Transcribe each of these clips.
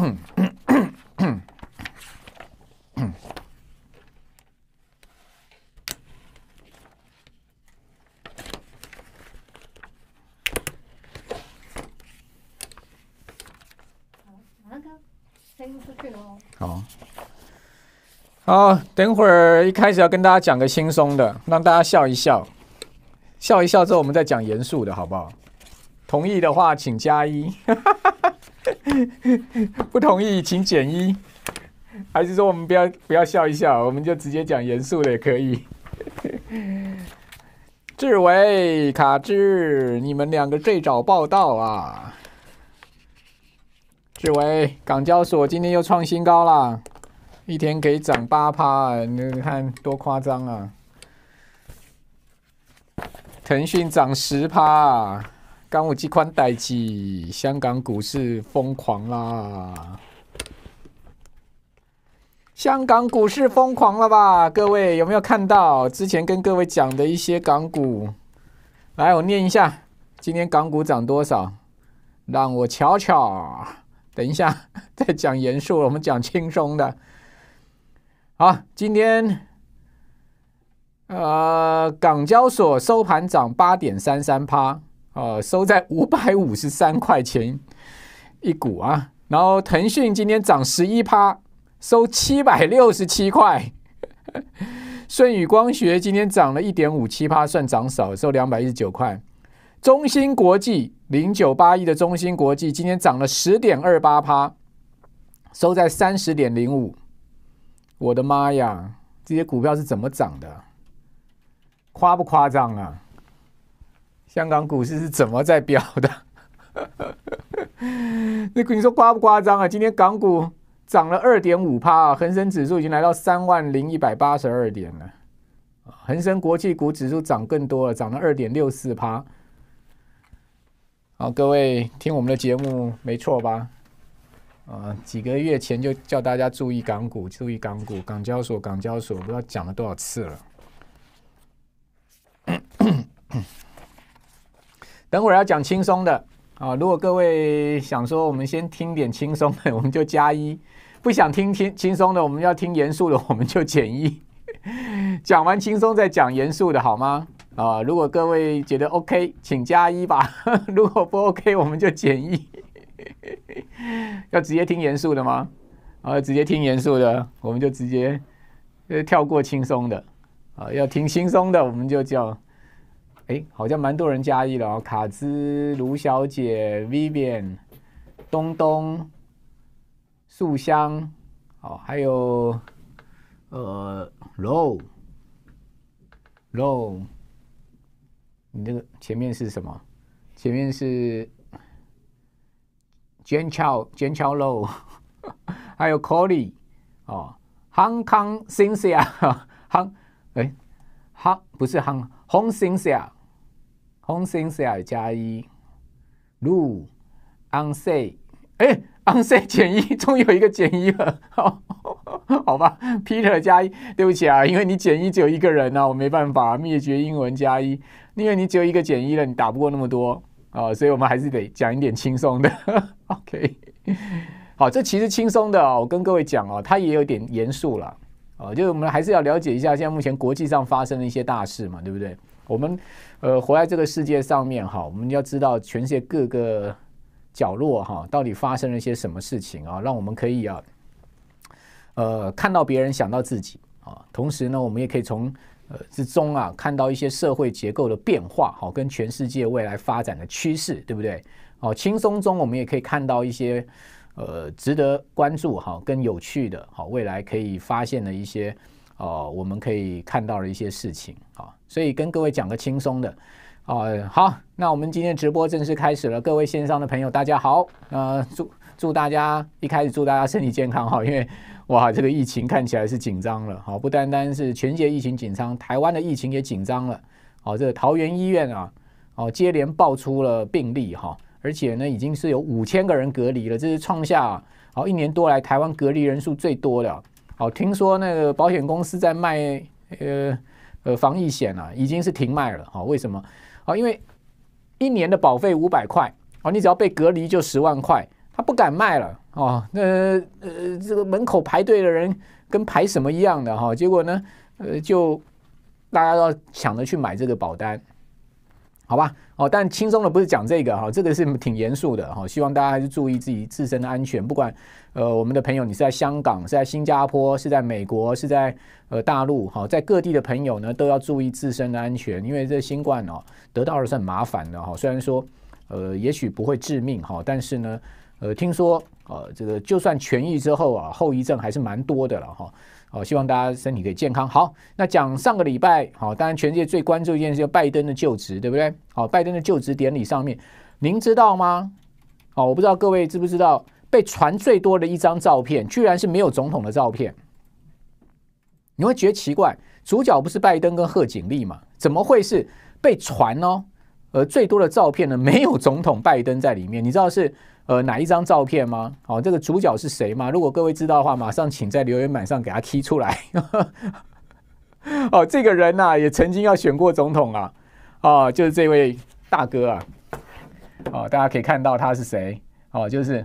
嗯嗯嗯嗯嗯，声音了哦。好，好，等会儿一开始要跟大家讲个轻松的，让大家笑一笑，笑一笑之后我们再讲严肃的，好不好？同意的话请加一。不同意，请减一。还是说我们不要不要笑一笑，我们就直接讲严肃的也可以。志伟、卡志，你们两个最早报道啊！志伟，港交所今天又创新高啦，一天可以涨八趴，你看多夸张啊！腾讯涨十趴。港务机宽带机，香港股市疯狂啦！香港股市疯狂了吧？各位有没有看到之前跟各位讲的一些港股？来，我念一下，今天港股涨多少？让我瞧瞧。等一下再讲严肃，我们讲轻松的。好，今天呃，港交所收盘涨八点三三趴。呃，收在五百五十三块钱一股啊。然后腾讯今天涨十一趴，收七百六十七块。舜宇光学今天涨了一点五七趴，算涨少，收两百一十九块。中芯国际零九八一的中芯国际今天涨了十点二八趴，收在三十点零五。我的妈呀，这些股票是怎么涨的？夸不夸张啊？香港股市是怎么在飙的？那你说夸不夸张啊？今天港股涨了二点五趴，恒生指数已经来到三万零一百八十二点了。恒生国际股指数涨更多了，涨了二点六四趴。好，各位听我们的节目没错吧？啊，几个月前就叫大家注意港股，注意港股，港交所，港交所，不知道讲了多少次了。等会要讲轻松的啊！如果各位想说我们先听点轻松的，我们就加一；不想听轻轻松的，我们要听严肃的，我们就减一。讲完轻松再讲严肃的好吗？啊！如果各位觉得 OK，请加一吧；如果不 OK，我们就减一。要直接听严肃的吗？啊！直接听严肃的，我们就直接跳过轻松的啊！要听轻松的，我们就叫。哎，好像蛮多人加一了。卡兹、卢小姐、Vivian、东东、素香，哦，还有呃，Low、Low，你那个前面是什么？前面是 g e n t Low，还有 Colly 哦，Hong Kong s i n c i a 哈，Hong，哎，Hong 不是 Hong，Hong s i n c i a Hong i n g 加一路 u a n s 哎 a n s 减一，终于有一个减一了，好吧，Peter 加一，对不起啊，因为你减一只有一个人啊，我没办法，灭绝英文加一，因为你只有一个减一了，你打不过那么多啊，所以我们还是得讲一点轻松的，OK，好，这其实轻松的哦，我跟各位讲哦，它也有点严肃了，哦，就是我们还是要了解一下现在目前国际上发生的一些大事嘛，对不对？我们，呃，活在这个世界上面哈，我们要知道全世界各个角落哈，到底发生了一些什么事情啊，让我们可以啊，呃看到别人想到自己啊。同时呢，我们也可以从呃之中啊看到一些社会结构的变化，好，跟全世界未来发展的趋势，对不对？哦，轻松中我们也可以看到一些呃值得关注哈、跟有趣的哈未来可以发现的一些哦，我们可以看到的一些事情啊。所以跟各位讲个轻松的，啊好，那我们今天直播正式开始了，各位线上的朋友，大家好，呃祝祝大家一开始祝大家身体健康哈，因为哇这个疫情看起来是紧张了，好不单单是全世界疫情紧张，台湾的疫情也紧张了，好这个桃园医院啊，哦接连爆出了病例哈，而且呢已经是有五千个人隔离了，这是创下好一年多来台湾隔离人数最多的，好听说那个保险公司在卖呃。呃，防疫险啊，已经是停卖了啊？为什么？啊，因为一年的保费五百块啊，你只要被隔离就十万块，他不敢卖了啊。那呃，这个门口排队的人跟排什么一样的哈？结果呢，呃，就大家要抢着去买这个保单，好吧？哦，但轻松的不是讲这个哈，这个是挺严肃的哈，希望大家还是注意自己自身的安全。不管呃我们的朋友，你是在香港，是在新加坡，是在美国，是在呃大陆哈，在各地的朋友呢，都要注意自身的安全，因为这新冠哦得到的是很麻烦的哈。虽然说呃也许不会致命哈，但是呢呃听说呃这个就算痊愈之后啊，后遗症还是蛮多的了哈。好，希望大家身体可以健康。好，那讲上个礼拜，好，当然全世界最关注一件事，就拜登的就职，对不对？好，拜登的就职典礼上面，您知道吗？好，我不知道各位知不知道，被传最多的一张照片，居然是没有总统的照片。你会觉得奇怪，主角不是拜登跟贺锦丽吗？怎么会是被传哦？而最多的照片呢，没有总统拜登在里面，你知道是？呃，哪一张照片吗？哦，这个主角是谁吗？如果各位知道的话，马上请在留言板上给他踢出来。哦，这个人呐，也曾经要选过总统啊，哦，就是这位大哥啊，啊，大家可以看到他是谁？哦，就是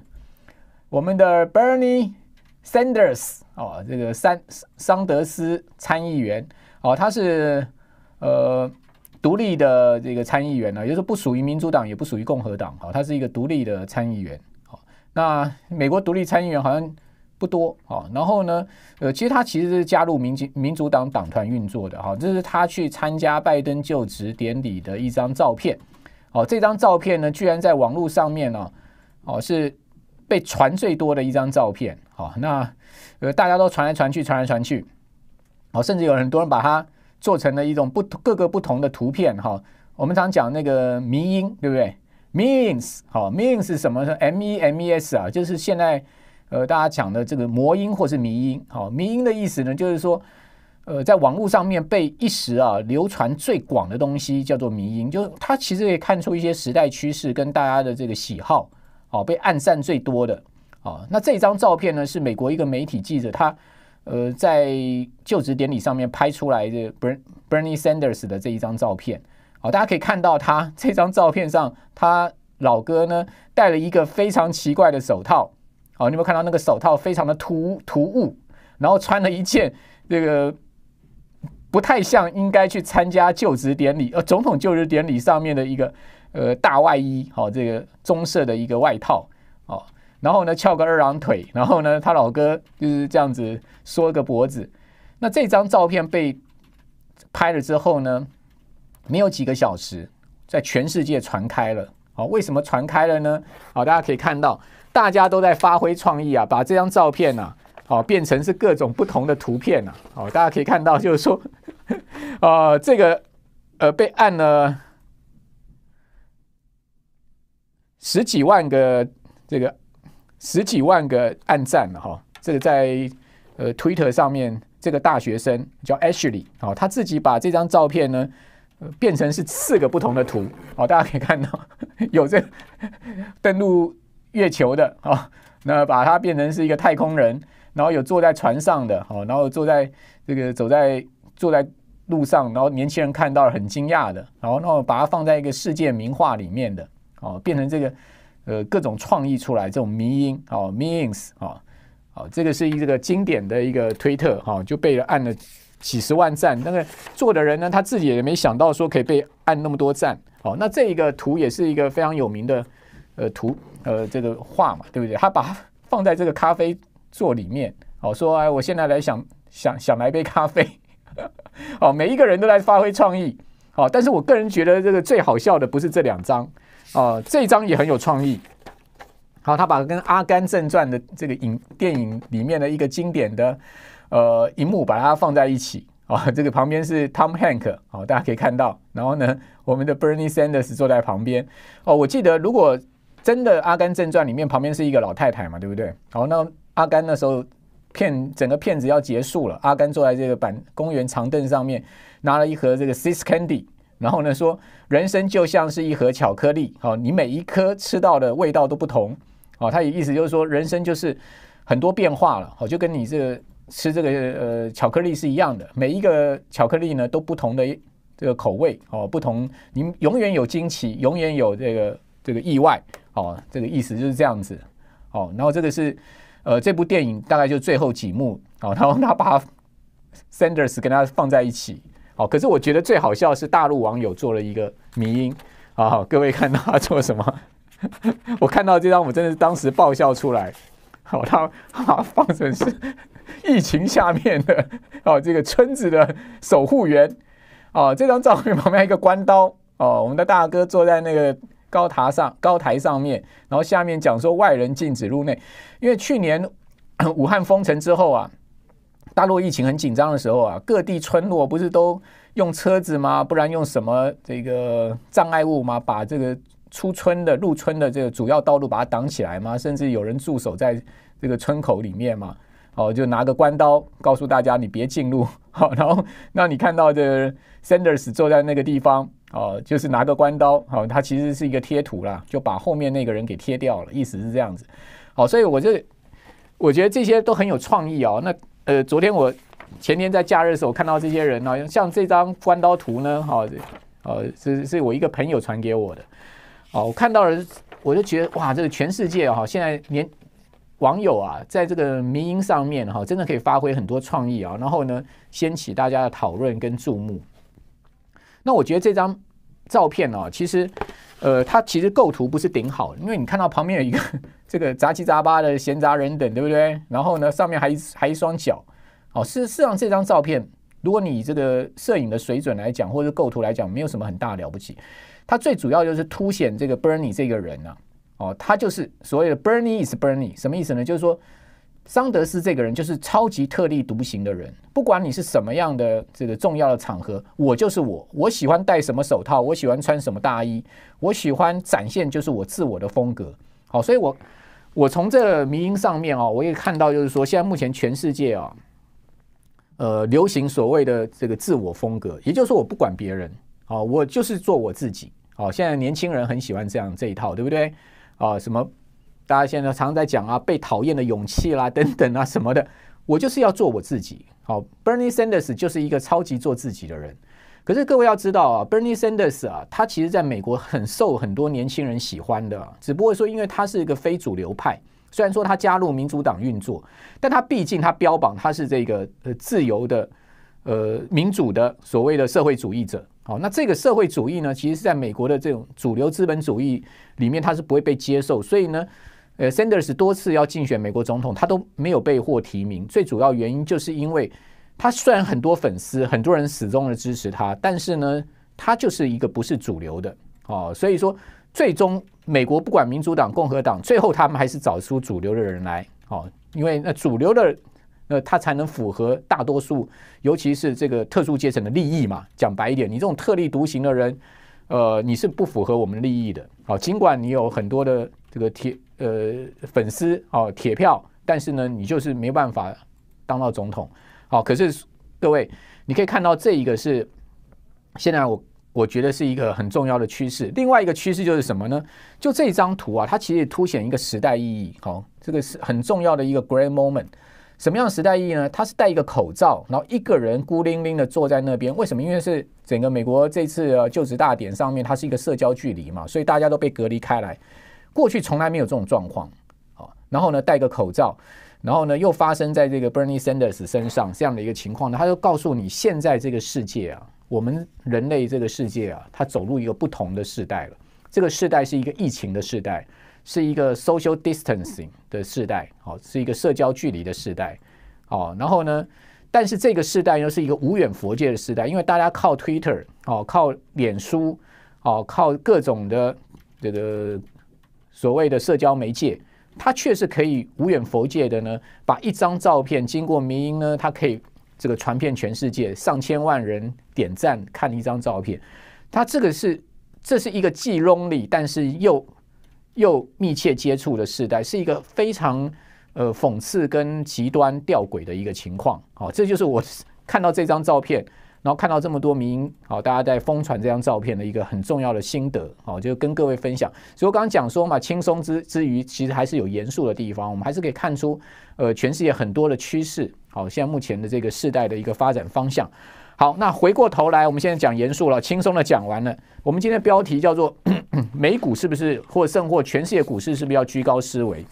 我们的 Bernie Sanders，哦，这个桑桑德斯参议员，哦，他是呃。独立的这个参议员呢，也就是不属于民主党，也不属于共和党，哈，他是一个独立的参议员，好，那美国独立参议员好像不多，哦，然后呢，呃，其实他其实是加入民民民主党党团运作的，哈。这是他去参加拜登就职典礼的一张照片，哦，这张照片呢，居然在网络上面呢，哦，是被传最多的一张照片，好，那呃，大家都传来传去，传来传去，好，甚至有很多人把他。做成了一种不各个不同的图片哈，我们常讲那个迷音，对不对？means 好 means 是什么？是 m e m e s 啊，就是现在呃大家讲的这个魔音或是迷音。好，迷音的意思呢，就是说呃在网络上面被一时啊流传最广的东西叫做迷音，就是它其实可以看出一些时代趋势跟大家的这个喜好哦，被暗赞最多的啊。那这张照片呢，是美国一个媒体记者他。呃，在就职典礼上面拍出来的 Bern Bernie Sanders 的这一张照片，好，大家可以看到他这张照片上，他老哥呢戴了一个非常奇怪的手套，好，你有没有看到那个手套非常的突突兀，然后穿了一件这个不太像应该去参加就职典礼呃总统就职典礼上面的一个呃大外衣，好，这个棕色的一个外套，哦。然后呢，翘个二郎腿，然后呢，他老哥就是这样子缩个脖子。那这张照片被拍了之后呢，没有几个小时，在全世界传开了。哦，为什么传开了呢？哦，大家可以看到，大家都在发挥创意啊，把这张照片啊，哦，变成是各种不同的图片啊。哦，大家可以看到，就是说，呃，这个呃，被按了十几万个这个。十几万个暗赞了哈，这个在呃 Twitter 上面，这个大学生叫 Ashley 哦，他自己把这张照片呢变成是四个不同的图哦，大家可以看到有这登陆月球的哦，那把它变成是一个太空人，然后有坐在船上的哦，然后坐在这个走在坐在路上，然后年轻人看到很惊讶的然后把它放在一个世界名画里面的哦，变成这个。呃，各种创意出来，这种迷因哦 m e a n s 哦，哦，这个是这个经典的一个推特哦，就被按了几十万赞。那个做的人呢，他自己也没想到说可以被按那么多赞。哦，那这一个图也是一个非常有名的呃图呃这个画嘛，对不对？他把它放在这个咖啡座里面，哦，说哎，我现在来想想想来杯咖啡。哦，每一个人都在发挥创意。哦，但是我个人觉得这个最好笑的不是这两张。哦，这张也很有创意。好，他把跟《阿甘正传》的这个影电影里面的一个经典的呃荧幕，把它放在一起。哦，这个旁边是 Tom Hanks，哦，大家可以看到。然后呢，我们的 Bernie Sanders 坐在旁边。哦，我记得如果真的《阿甘正传》里面旁边是一个老太太嘛，对不对？好，那阿甘那时候片整个片子要结束了，阿甘坐在这个板公园长凳上面，拿了一盒这个 s i s Candy。然后呢，说人生就像是一盒巧克力，好，你每一颗吃到的味道都不同，哦，他的意思就是说人生就是很多变化了，好，就跟你这吃这个呃巧克力是一样的，每一个巧克力呢都不同的这个口味，哦，不同，你永远有惊奇，永远有这个这个意外，哦，这个意思就是这样子，哦，然后这个是呃这部电影大概就最后几幕，哦，他后他把 Sanders 跟他放在一起。好，可是我觉得最好笑是大陆网友做了一个迷音啊！各位看到他做什么？我看到这张，我真的是当时爆笑出来。好，他他放成是 疫情下面的哦，这个村子的守护员哦，这张照片旁边一个关刀哦，我们的大哥坐在那个高塔上高台上面，然后下面讲说外人禁止入内，因为去年 武汉封城之后啊。大陆疫情很紧张的时候啊，各地村落不是都用车子吗？不然用什么这个障碍物吗？把这个出村的、入村的这个主要道路把它挡起来吗？甚至有人驻守在这个村口里面吗？哦，就拿个关刀告诉大家你别进入。好，然后那你看到的 Sanders 坐在那个地方，哦，就是拿个关刀，好，他其实是一个贴图啦，就把后面那个人给贴掉了，意思是这样子。好，所以我就我觉得这些都很有创意哦。那呃，昨天我前天在假日的时候看到这些人呢，像这张关刀图呢，哈、哦，是是我一个朋友传给我的，哦，我看到了，我就觉得哇，这个全世界哈，现在连网友啊，在这个民音上面哈，真的可以发挥很多创意啊，然后呢，掀起大家的讨论跟注目。那我觉得这张照片呢，其实。呃，它其实构图不是顶好，因为你看到旁边有一个 这个杂七杂八的闲杂人等，对不对？然后呢，上面还还一双脚。哦，事实上这张照片，如果你这个摄影的水准来讲，或者构图来讲，没有什么很大了不起。它最主要就是凸显这个 Bernie 这个人啊。哦，他就是所谓的 Bernie is Bernie，什么意思呢？就是说。桑德斯这个人就是超级特立独行的人，不管你是什么样的这个重要的场合，我就是我，我喜欢戴什么手套，我喜欢穿什么大衣，我喜欢展现就是我自我的风格。好，所以我我从这迷因上面哦，我也看到就是说，现在目前全世界啊，呃，流行所谓的这个自我风格，也就是说我不管别人，好，我就是做我自己。好，现在年轻人很喜欢这样这一套，对不对？啊，什么？大家现在常常在讲啊，被讨厌的勇气啦，等等啊，什么的。我就是要做我自己。好，Bernie Sanders 就是一个超级做自己的人。可是各位要知道啊，Bernie Sanders 啊，他其实在美国很受很多年轻人喜欢的。只不过说，因为他是一个非主流派，虽然说他加入民主党运作，但他毕竟他标榜他是这个呃自由的、呃民主的所谓的社会主义者。好，那这个社会主义呢，其实是在美国的这种主流资本主义里面，它是不会被接受。所以呢。呃，Sanders 多次要竞选美国总统，他都没有被获提名。最主要原因就是因为他虽然很多粉丝、很多人始终的支持他，但是呢，他就是一个不是主流的哦。所以说，最终美国不管民主党、共和党，最后他们还是找出主流的人来哦，因为那主流的那他才能符合大多数，尤其是这个特殊阶层的利益嘛。讲白一点，你这种特立独行的人，呃，你是不符合我们利益的。好，尽管你有很多的这个提。呃，粉丝哦，铁票，但是呢，你就是没办法当到总统。好，可是各位，你可以看到这一个是现在我我觉得是一个很重要的趋势。另外一个趋势就是什么呢？就这张图啊，它其实凸显一个时代意义。哦，这个是很重要的一个 great moment。什么样的时代意义呢？它是戴一个口罩，然后一个人孤零零的坐在那边。为什么？因为是整个美国这次就职大典上面，它是一个社交距离嘛，所以大家都被隔离开来。过去从来没有这种状况，好，然后呢，戴个口罩，然后呢，又发生在这个 Bernie Sanders 身上这样的一个情况呢，他就告诉你，现在这个世界啊，我们人类这个世界啊，它走入一个不同的时代了。这个时代是一个疫情的时代，是一个 social distancing 的时代，好，是一个社交距离的时代，哦，然后呢，但是这个时代又是一个无远佛界的时代，因为大家靠 Twitter，哦，靠脸书，哦，靠各种的这个。所谓的社交媒介，它却是可以无远佛界的呢，把一张照片经过民音呢，它可以这个传遍全世界上千万人点赞看一张照片，它这个是这是一个既 lonely 但是又又密切接触的时代，是一个非常呃讽刺跟极端吊诡的一个情况。好，这就是我看到这张照片。然后看到这么多名好，大家在疯传这张照片的一个很重要的心得好，就跟各位分享。所以我刚刚讲说嘛，轻松之之余，其实还是有严肃的地方。我们还是可以看出，呃，全世界很多的趋势好，现在目前的这个世代的一个发展方向。好，那回过头来，我们现在讲严肃了，轻松的讲完了。我们今天标题叫做 美股是不是或胜，或全世界股市是不是要居高思维？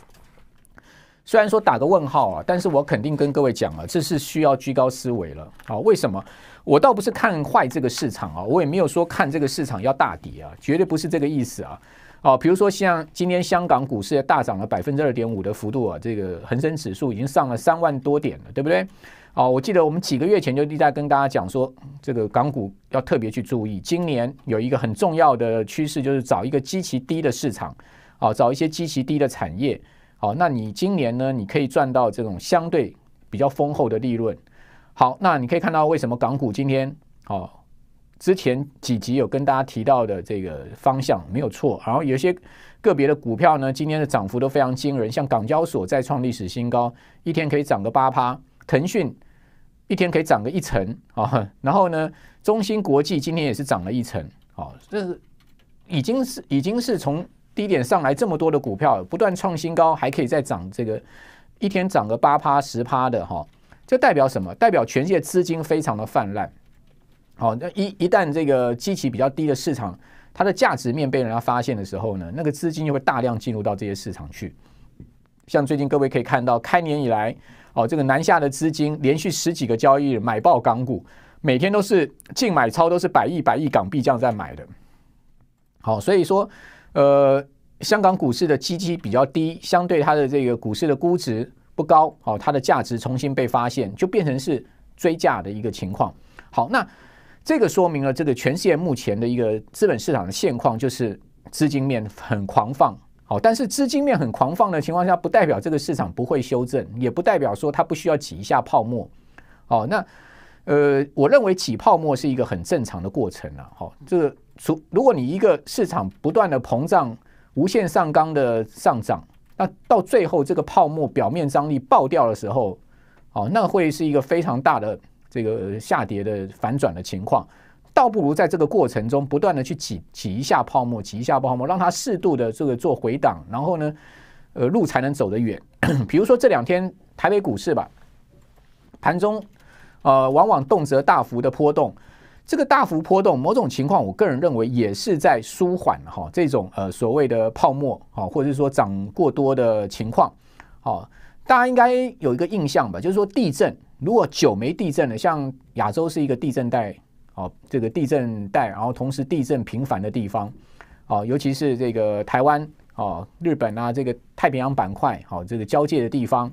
虽然说打个问号啊，但是我肯定跟各位讲了，这是需要居高思维了。好，为什么？我倒不是看坏这个市场啊，我也没有说看这个市场要大跌啊，绝对不是这个意思啊。哦，比如说像今天香港股市大涨了百分之二点五的幅度啊，这个恒生指数已经上了三万多点了，对不对？哦，我记得我们几个月前就一直在跟大家讲说，这个港股要特别去注意，今年有一个很重要的趋势就是找一个极其低的市场，哦，找一些极其低的产业，哦，那你今年呢，你可以赚到这种相对比较丰厚的利润。好，那你可以看到为什么港股今天哦，之前几集有跟大家提到的这个方向没有错，然后有些个别的股票呢，今天的涨幅都非常惊人，像港交所再创历史新高，一天可以涨个八趴，腾讯一天可以涨个一层啊，然后呢，中芯国际今天也是涨了一层，好，这是已经是已经是从低点上来这么多的股票，不断创新高，还可以再涨，这个一天涨个八趴十趴的哈。这代表什么？代表全世界资金非常的泛滥。好，那一一旦这个基期比较低的市场，它的价值面被人家发现的时候呢，那个资金就会大量进入到这些市场去。像最近各位可以看到，开年以来，哦，这个南下的资金连续十几个交易日买爆港股，每天都是净买超，都是百亿百亿港币这样在买的。好，所以说，呃，香港股市的基期比较低，相对它的这个股市的估值。不高哦，它的价值重新被发现，就变成是追价的一个情况。好，那这个说明了这个全世界目前的一个资本市场的现况，就是资金面很狂放。好，但是资金面很狂放的情况下，不代表这个市场不会修正，也不代表说它不需要挤一下泡沫。好，那呃，我认为挤泡沫是一个很正常的过程了。好，这个如如果你一个市场不断的膨胀、无限上纲的上涨。那到最后这个泡沫表面张力爆掉的时候，哦，那会是一个非常大的这个下跌的反转的情况，倒不如在这个过程中不断的去挤挤一下泡沫，挤一下泡沫，让它适度的这个做回档，然后呢，呃，路才能走得远。比如说这两天台北股市吧，盘中，呃，往往动辄大幅的波动。这个大幅波动，某种情况，我个人认为也是在舒缓哈这种呃所谓的泡沫哈，或者是说涨过多的情况。好，大家应该有一个印象吧，就是说地震，如果久没地震了，像亚洲是一个地震带哦，这个地震带，然后同时地震频繁的地方哦，尤其是这个台湾哦、日本啊，这个太平洋板块哦，这个交界的地方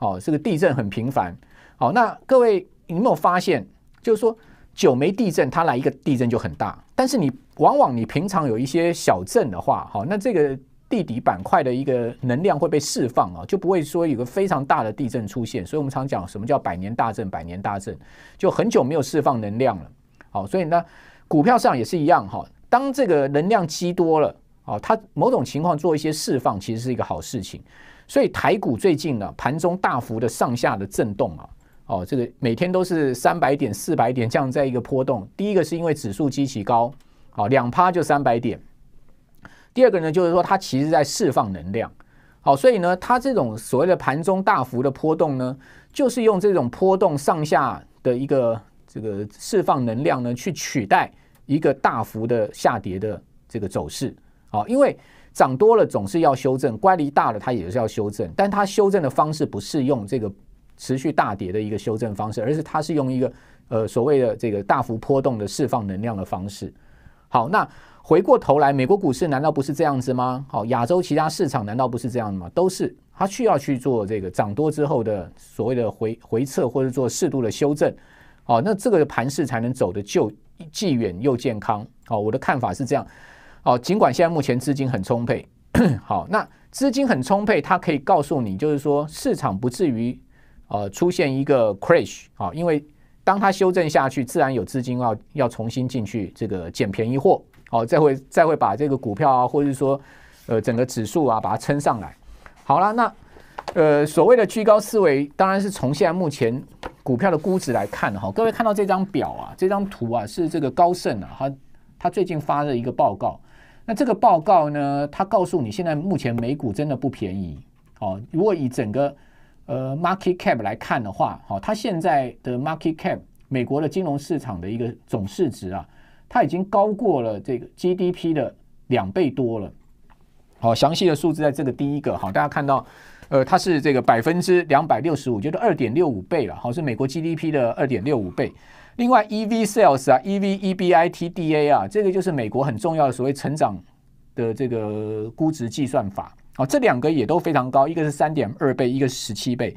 哦，这个地震很频繁。好，那各位有没有发现，就是说？久没地震，它来一个地震就很大。但是你往往你平常有一些小震的话，好，那这个地底板块的一个能量会被释放啊，就不会说有个非常大的地震出现。所以，我们常讲什么叫百年大震，百年大震就很久没有释放能量了。好，所以呢，股票上也是一样哈。当这个能量积多了，哦，它某种情况做一些释放，其实是一个好事情。所以台股最近呢，盘中大幅的上下的震动啊。哦，这个每天都是三百点、四百点这样在一个波动。第一个是因为指数极其高，好两趴就三百点。第二个呢，就是说它其实在释放能量。好，所以呢，它这种所谓的盘中大幅的波动呢，就是用这种波动上下的一个这个释放能量呢，去取代一个大幅的下跌的这个走势。好，因为涨多了总是要修正，乖离大了它也是要修正，但它修正的方式不是用这个。持续大跌的一个修正方式，而是它是用一个呃所谓的这个大幅波动的释放能量的方式。好，那回过头来，美国股市难道不是这样子吗？好，亚洲其他市场难道不是这样吗？都是，它需要去做这个涨多之后的所谓的回回撤或者做适度的修正。好，那这个盘势才能走得就既远又健康。好，我的看法是这样。好，尽管现在目前资金很充沛，好，那资金很充沛，它可以告诉你，就是说市场不至于。呃，出现一个 crash 啊，因为当它修正下去，自然有资金要要重新进去，这个捡便宜货，哦，再会再会把这个股票啊，或者是说呃整个指数啊，把它撑上来。好了，那呃所谓的居高思维，当然是从现在目前股票的估值来看的哈。各位看到这张表啊，这张图啊，是这个高盛啊，他他最近发的一个报告。那这个报告呢，他告诉你现在目前美股真的不便宜，哦，如果以整个呃，market cap 来看的话，好，它现在的 market cap，美国的金融市场的一个总市值啊，它已经高过了这个 GDP 的两倍多了。好，详细的数字在这个第一个，好，大家看到，呃，它是这个百分之两百六十五，就是二点六五倍了，好，是美国 GDP 的二点六五倍。另外，EV sales 啊，EV EBITDA 啊，这个就是美国很重要的所谓成长的这个估值计算法。哦，这两个也都非常高，一个是三点二倍，一个十七倍。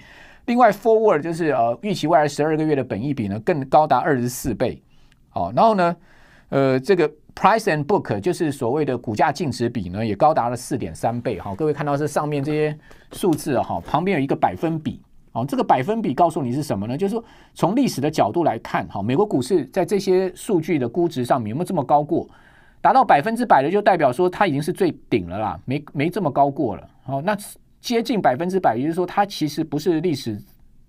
另外，forward 就是呃预期未来十二个月的本益比呢，更高达二十四倍。好，然后呢，呃，这个 price and book 就是所谓的股价净值比呢，也高达了四点三倍。哈，各位看到这上面这些数字哈，旁边有一个百分比。哦，这个百分比告诉你是什么呢？就是说从历史的角度来看，哈，美国股市在这些数据的估值上面有没有这么高过？达到百分之百的，就代表说它已经是最顶了啦，没没这么高过了。哦，那接近百分之百，也就是说它其实不是历史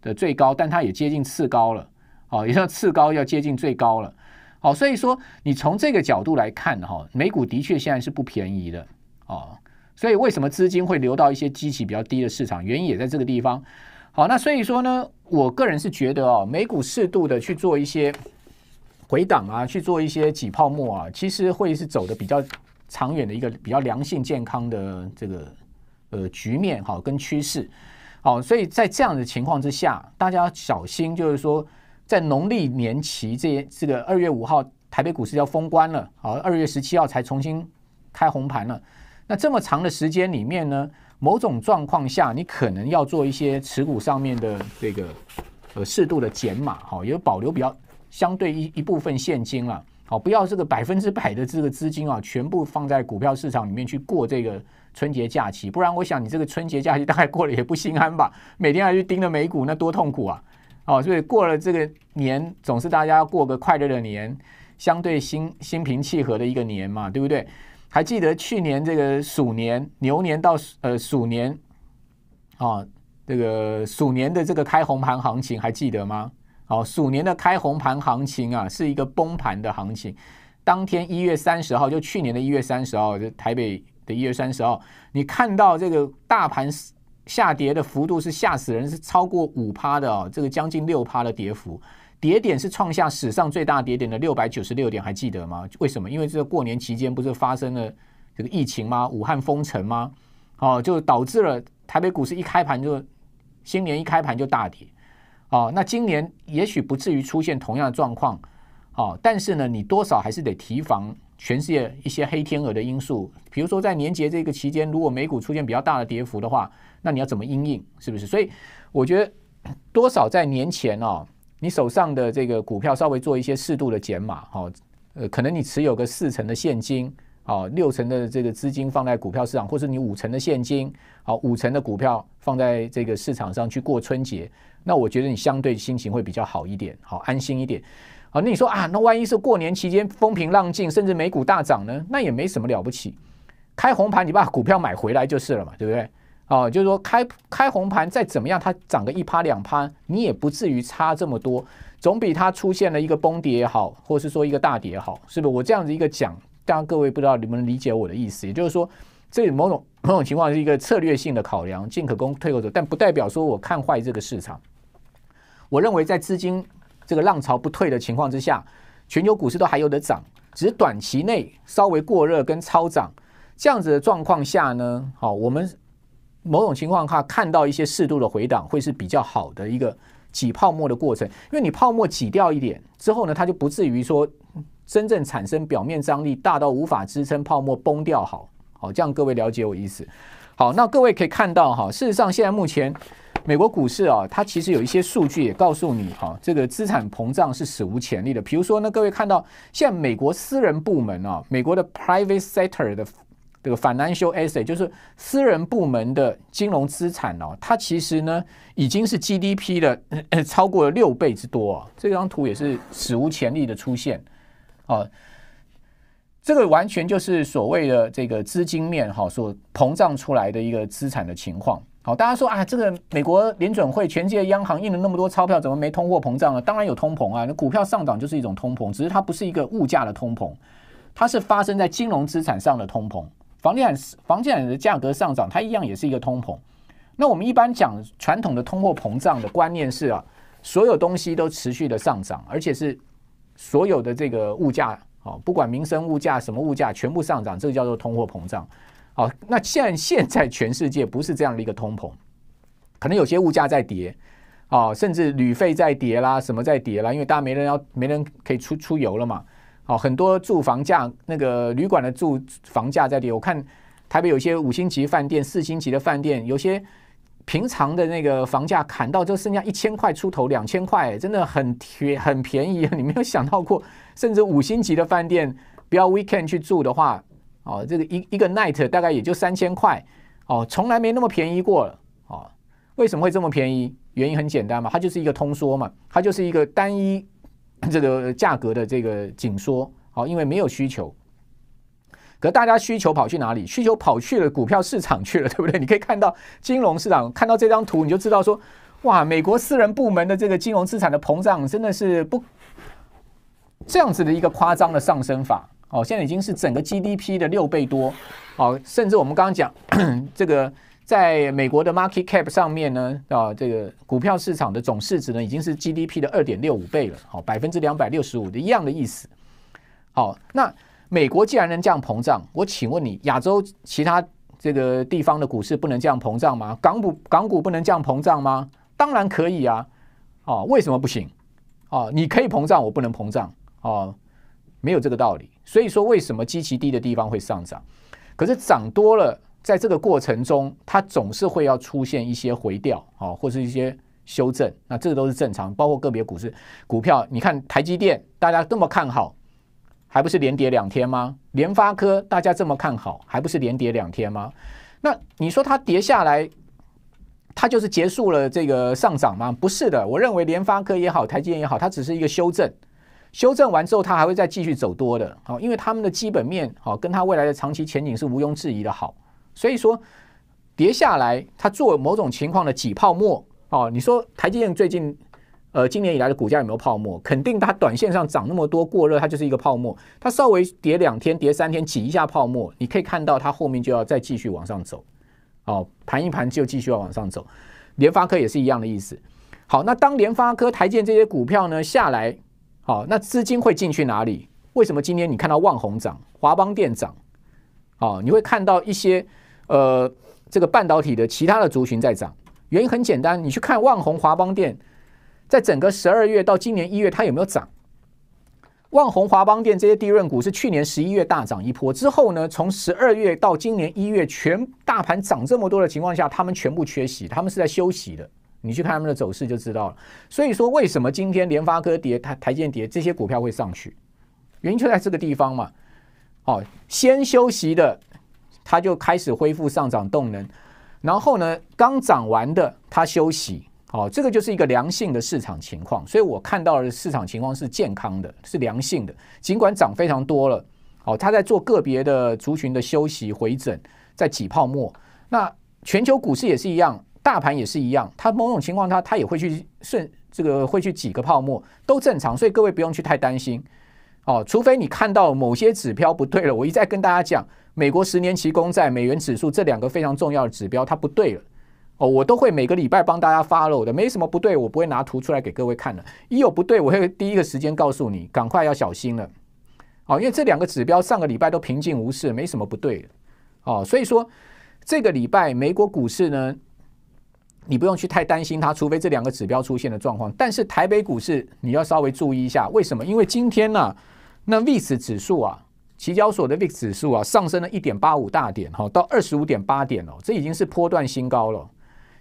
的最高，但它也接近次高了。哦，也像次高要接近最高了。好，所以说你从这个角度来看，哈，美股的确现在是不便宜的。哦，所以为什么资金会流到一些基期比较低的市场？原因也在这个地方。好，那所以说呢，我个人是觉得哦，美股适度的去做一些。回档啊，去做一些挤泡沫啊，其实会是走的比较长远的一个比较良性健康的这个呃局面，哈，跟趋势，好，所以在这样的情况之下，大家要小心，就是说在农历年期这这个二月五号，台北股市要封关了，好，二月十七号才重新开红盘了。那这么长的时间里面呢，某种状况下，你可能要做一些持股上面的这个呃适度的减码，好，也有保留比较。相对一一部分现金了，好，不要这个百分之百的这个资金啊，全部放在股票市场里面去过这个春节假期，不然我想你这个春节假期大概过了也不心安吧，每天还去盯着美股，那多痛苦啊！哦，所以过了这个年，总是大家要过个快乐的年，相对心心平气和的一个年嘛，对不对？还记得去年这个鼠年牛年到呃鼠年啊，这个鼠年的这个开红盘行情还记得吗？哦，鼠年的开红盘行情啊，是一个崩盘的行情。当天一月三十号，就去年的一月三十号，就台北的一月三十号，你看到这个大盘下跌的幅度是吓死人，是超过五趴的哦，这个将近六趴的跌幅，跌点是创下史上最大跌点的六百九十六点，还记得吗？为什么？因为这个过年期间不是发生了这个疫情吗？武汉封城吗？哦，就导致了台北股市一开盘就新年一开盘就大跌。哦，那今年也许不至于出现同样的状况，哦，但是呢，你多少还是得提防全世界一些黑天鹅的因素，比如说在年节这个期间，如果美股出现比较大的跌幅的话，那你要怎么应应？是不是？所以我觉得多少在年前哦，你手上的这个股票稍微做一些适度的减码，哦，呃，可能你持有个四成的现金，哦，六成的这个资金放在股票市场，或是你五成的现金，哦，五成的股票放在这个市场上去过春节。那我觉得你相对心情会比较好一点，好安心一点。好，那你说啊，那万一是过年期间风平浪静，甚至美股大涨呢？那也没什么了不起。开红盘，你把股票买回来就是了嘛，对不对？哦，就是说开开红盘，再怎么样它涨个一趴两趴，你也不至于差这么多。总比它出现了一个崩跌也好，或是说一个大跌也好，是不是？我这样子一个讲，当然各位不知道你们理解我的意思，也就是说，这某种某种情况是一个策略性的考量，进可攻，退可守，但不代表说我看坏这个市场。我认为，在资金这个浪潮不退的情况之下，全球股市都还有的涨，只是短期内稍微过热跟超涨这样子的状况下呢，好，我们某种情况下看到一些适度的回档，会是比较好的一个挤泡沫的过程。因为你泡沫挤掉一点之后呢，它就不至于说真正产生表面张力大到无法支撑泡沫崩掉。好，好，这样各位了解我意思。好，那各位可以看到哈，事实上现在目前美国股市啊，它其实有一些数据也告诉你哈，这个资产膨胀是史无前例的。比如说呢，各位看到现在美国私人部门啊，美国的 private sector 的这个 financial asset，就是私人部门的金融资产哦，它其实呢已经是 GDP 的超过了六倍之多啊。这张图也是史无前例的出现哦。这个完全就是所谓的这个资金面哈所膨胀出来的一个资产的情况。好，大家说啊，这个美国联准会全世界央行印了那么多钞票，怎么没通货膨胀呢？当然有通膨啊，那股票上涨就是一种通膨，只是它不是一个物价的通膨，它是发生在金融资产上的通膨。房地产、房地产的价格上涨，它一样也是一个通膨。那我们一般讲传统的通货膨胀的观念是啊，所有东西都持续的上涨，而且是所有的这个物价。哦，不管民生物价什么物价全部上涨，这个叫做通货膨胀。哦，那现现在全世界不是这样的一个通膨，可能有些物价在跌，哦，甚至旅费在跌啦，什么在跌啦？因为大家没人要，没人可以出出游了嘛。哦，很多住房价那个旅馆的住房价在跌。我看台北有些五星级饭店、四星级的饭店有些。平常的那个房价砍到就剩下一千块出头、两千块，真的很便很便宜。你没有想到过，甚至五星级的饭店，不要 weekend 去住的话，哦，这个一一个 night 大概也就三千块，哦，从来没那么便宜过了。哦，为什么会这么便宜？原因很简单嘛，它就是一个通缩嘛，它就是一个单一这个价格的这个紧缩。哦，因为没有需求。可大家需求跑去哪里？需求跑去了股票市场去了，对不对？你可以看到金融市场，看到这张图，你就知道说，哇，美国私人部门的这个金融资产的膨胀真的是不这样子的一个夸张的上升法。哦，现在已经是整个 GDP 的六倍多。哦，甚至我们刚刚讲这个在美国的 Market Cap 上面呢，啊，这个股票市场的总市值呢，已经是 GDP 的二点六五倍了。好，百分之两百六十五一样的意思。好，那。美国既然能这样膨胀，我请问你，亚洲其他这个地方的股市不能这样膨胀吗？港股港股不能这样膨胀吗？当然可以啊！啊，为什么不行？啊，你可以膨胀，我不能膨胀啊？没有这个道理。所以说，为什么基期低的地方会上涨？可是涨多了，在这个过程中，它总是会要出现一些回调啊，或是一些修正。那这都是正常，包括个别股市股票。你看台积电，大家这么看好。还不是连跌两天吗？联发科大家这么看好，还不是连跌两天吗？那你说它跌下来，它就是结束了这个上涨吗？不是的，我认为联发科也好，台积电也好，它只是一个修正，修正完之后它还会再继续走多的。哦，因为他们的基本面好，跟它未来的长期前景是毋庸置疑的好。所以说，跌下来它做某种情况的挤泡沫。哦，你说台积电最近。呃，今年以来的股价有没有泡沫？肯定它短线上涨那么多过热，它就是一个泡沫。它稍微跌两天、跌三天，挤一下泡沫，你可以看到它后面就要再继续往上走。哦，盘一盘就继续要往上走。联发科也是一样的意思。好，那当联发科、台建这些股票呢下来，好，那资金会进去哪里？为什么今天你看到万红涨、华邦电涨？哦，你会看到一些呃，这个半导体的其他的族群在涨。原因很简单，你去看万红华邦电。在整个十二月到今年一月，它有没有涨？万宏、华邦店这些低润股是去年十一月大涨一波之后呢？从十二月到今年一月，全大盘涨这么多的情况下，他们全部缺席，他们是在休息的。你去看他们的走势就知道了。所以说，为什么今天联发科跌、台台建跌这些股票会上去？原因就在这个地方嘛。哦，先休息的，它就开始恢复上涨动能，然后呢，刚涨完的它休息。好，这个就是一个良性的市场情况，所以我看到的市场情况是健康的，是良性的。尽管涨非常多了，哦，它在做个别的族群的休息回整，在挤泡沫。那全球股市也是一样，大盘也是一样，它某种情况它它也会去顺这个会去挤个泡沫，都正常。所以各位不用去太担心，哦，除非你看到某些指标不对了。我一再跟大家讲，美国十年期公债、美元指数这两个非常重要的指标，它不对了。哦，我都会每个礼拜帮大家发了的，没什么不对，我不会拿图出来给各位看的。一有不对，我会第一个时间告诉你，赶快要小心了。哦，因为这两个指标上个礼拜都平静无事，没什么不对。哦，所以说这个礼拜美国股市呢，你不用去太担心它，除非这两个指标出现的状况。但是台北股市你要稍微注意一下，为什么？因为今天呢，那 VIX 指数啊，期交所的 VIX 指数啊，上升了一点八五大点哈，到二十五点八点哦，这已经是波段新高了。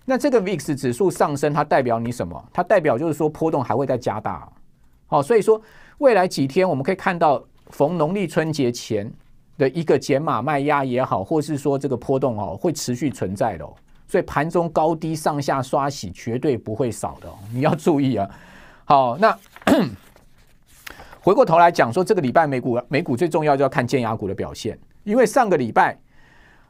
那这个 VIX 指数上升，它代表你什么？它代表就是说波动还会再加大，好，所以说未来几天我们可以看到，逢农历春节前的一个减码卖压也好，或是说这个波动哦，会持续存在的，所以盘中高低上下刷洗绝对不会少的，你要注意啊。好，那回过头来讲说，这个礼拜美股美股最重要就要看建压股的表现，因为上个礼拜，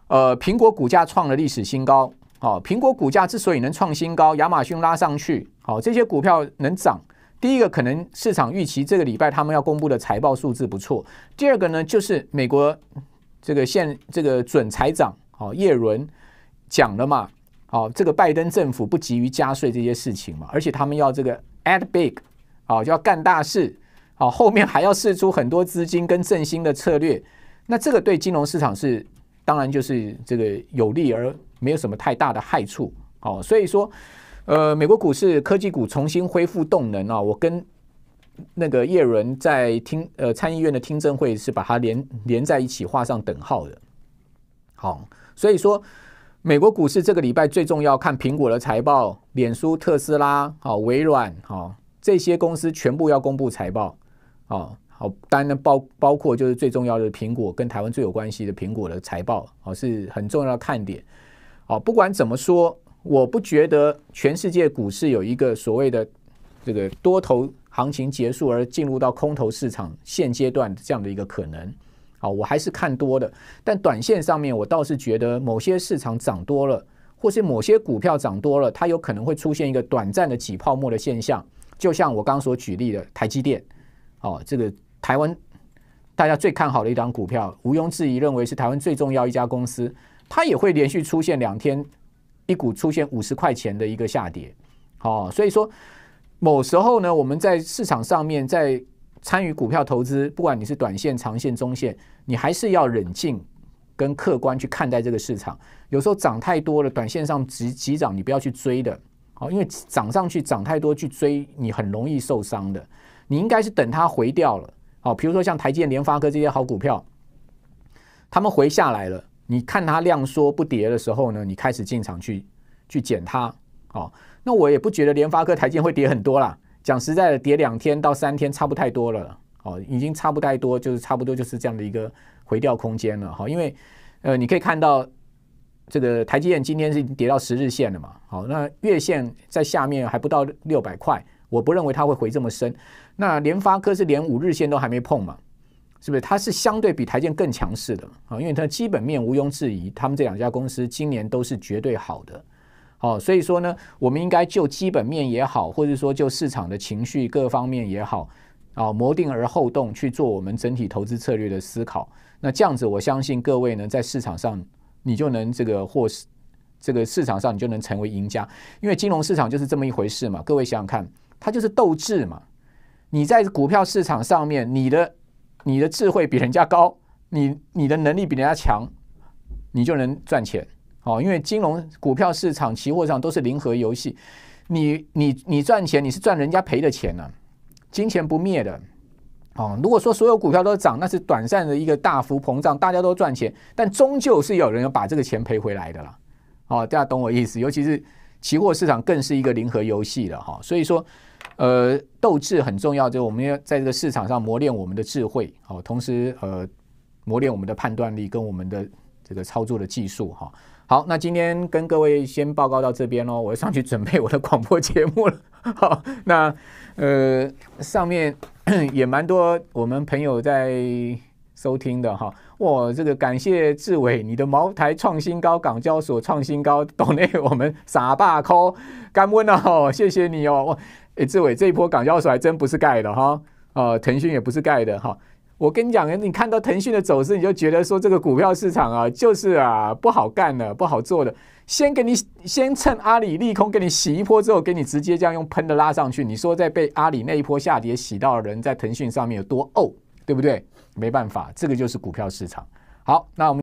呃，苹果股价创了历史新高。好，苹果股价之所以能创新高，亚马逊拉上去，好，这些股票能涨。第一个可能市场预期这个礼拜他们要公布的财报数字不错。第二个呢，就是美国这个现这个准财长，好，耶伦讲了嘛，好，这个拜登政府不急于加税这些事情嘛，而且他们要这个 add big，好，就要干大事，好，后面还要试出很多资金跟振兴的策略，那这个对金融市场是当然就是这个有利而。没有什么太大的害处，哦，所以说，呃，美国股市科技股重新恢复动能啊，我跟那个叶伦在听呃参议院的听证会是把它连连在一起画上等号的，好，所以说美国股市这个礼拜最重要看苹果的财报、脸书、特斯拉、好微软、好这些公司全部要公布财报，好，好当然包包括就是最重要的苹果跟台湾最有关系的苹果的财报，好是很重要的看点。哦，不管怎么说，我不觉得全世界股市有一个所谓的这个多头行情结束而进入到空头市场现阶段这样的一个可能。啊，我还是看多的。但短线上面，我倒是觉得某些市场涨多了，或是某些股票涨多了，它有可能会出现一个短暂的挤泡沫的现象。就像我刚所举例的台积电，哦，这个台湾大家最看好的一档股票，毋庸置疑认为是台湾最重要一家公司。它也会连续出现两天，一股出现五十块钱的一个下跌，好，所以说某时候呢，我们在市场上面在参与股票投资，不管你是短线、长线、中线，你还是要冷静跟客观去看待这个市场。有时候涨太多了，短线上急急涨，你不要去追的，好，因为涨上去涨太多去追，你很容易受伤的。你应该是等它回调了，好，比如说像台积电、联发科这些好股票，他们回下来了。你看它量缩不跌的时候呢，你开始进场去去减它，哦，那我也不觉得联发科台积会跌很多啦。讲实在的，跌两天到三天差不太多了，哦，已经差不太多，就是差不多就是这样的一个回调空间了，哈，因为，呃，你可以看到这个台积电今天是跌到十日线了嘛，好，那月线在下面还不到六百块，我不认为它会回这么深。那联发科是连五日线都还没碰嘛？是不是它是相对比台建更强势的啊？因为它基本面毋庸置疑，他们这两家公司今年都是绝对好的。好，所以说呢，我们应该就基本面也好，或者说就市场的情绪各方面也好，啊，谋定而后动去做我们整体投资策略的思考。那这样子，我相信各位呢，在市场上你就能这个获，这个市场上你就能成为赢家，因为金融市场就是这么一回事嘛。各位想想看，它就是斗志嘛。你在股票市场上面，你的你的智慧比人家高，你你的能力比人家强，你就能赚钱哦。因为金融、股票市场、期货上都是零和游戏，你你你赚钱，你是赚人家赔的钱呢。金钱不灭的哦。如果说所有股票都涨，那是短暂的一个大幅膨胀，大家都赚钱，但终究是有人要把这个钱赔回来的啦。哦，大家懂我意思？尤其是期货市场更是一个零和游戏了哈。所以说。呃，斗志很重要，就是我们要在这个市场上磨练我们的智慧，好，同时呃，磨练我们的判断力跟我们的这个操作的技术哈。好，那今天跟各位先报告到这边喽，我要上去准备我的广播节目了。好，那呃，上面 也蛮多我们朋友在收听的哈。哇，这个感谢志伟，你的茅台创新高，港交所创新高，懂内我们傻爸抠干温了，谢谢你哦。哎，志伟，这一波港交所还真不是盖的哈！呃，腾讯也不是盖的哈。我跟你讲，你看到腾讯的走势，你就觉得说这个股票市场啊，就是啊不好干的，不好做的。先给你，先趁阿里利空给你洗一波之后，给你直接这样用喷的拉上去。你说在被阿里那一波下跌洗到的人，在腾讯上面有多呕，对不对？没办法，这个就是股票市场。好，那我们。